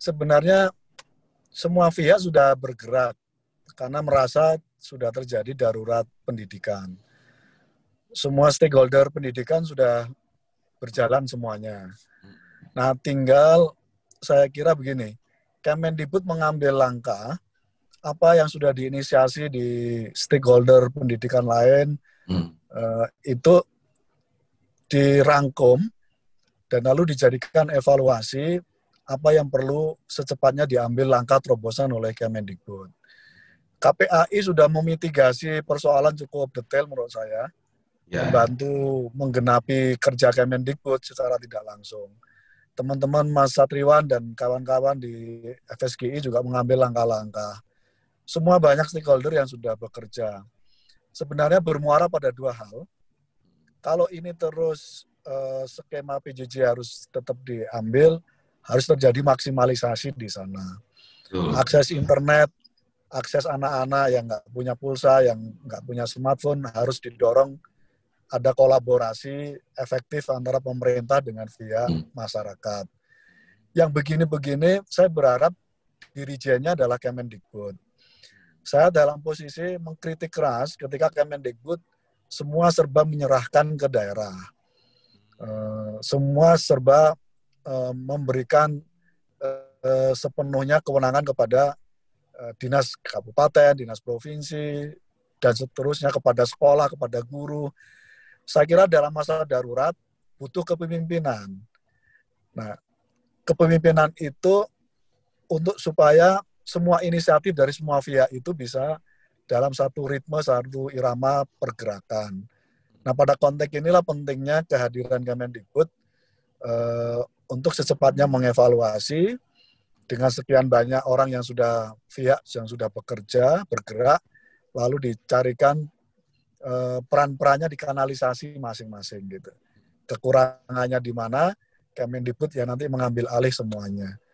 sebenarnya semua pihak sudah bergerak karena merasa sudah terjadi darurat pendidikan. Semua stakeholder pendidikan sudah berjalan semuanya. Nah, tinggal saya kira begini, Kemendikbud mengambil langkah apa yang sudah diinisiasi di stakeholder pendidikan lain hmm. eh, itu dirangkum dan lalu dijadikan evaluasi apa yang perlu secepatnya diambil langkah terobosan oleh Kemendikbud. KPAI sudah memitigasi persoalan cukup detail menurut saya, yeah. membantu menggenapi kerja Kemendikbud secara tidak langsung. Teman-teman Mas Satriwan dan kawan-kawan di FSGI juga mengambil langkah-langkah. Semua banyak stakeholder yang sudah bekerja. Sebenarnya bermuara pada dua hal. Kalau ini terus uh, skema PJJ harus tetap diambil, harus terjadi maksimalisasi di sana. Hmm. Akses internet, akses anak-anak yang nggak punya pulsa, yang nggak punya smartphone harus didorong ada kolaborasi efektif antara pemerintah dengan via hmm. masyarakat. Yang begini-begini saya berharap dirijennya adalah Kemendikbud. Saya dalam posisi mengkritik keras ketika Kemendikbud semua serba menyerahkan ke daerah. Eh, semua serba Eh, memberikan eh, sepenuhnya kewenangan kepada eh, dinas kabupaten, dinas provinsi, dan seterusnya kepada sekolah, kepada guru. Saya kira dalam masa darurat butuh kepemimpinan. Nah, kepemimpinan itu untuk supaya semua inisiatif dari semua pihak itu bisa dalam satu ritme, satu irama pergerakan. Nah, pada konteks inilah pentingnya kehadiran Kemendikbud eh, untuk secepatnya mengevaluasi dengan sekian banyak orang yang sudah pihak yang sudah bekerja bergerak lalu dicarikan eh, peran-perannya dikanalisasi masing-masing gitu kekurangannya di mana Kemendikbud ya nanti mengambil alih semuanya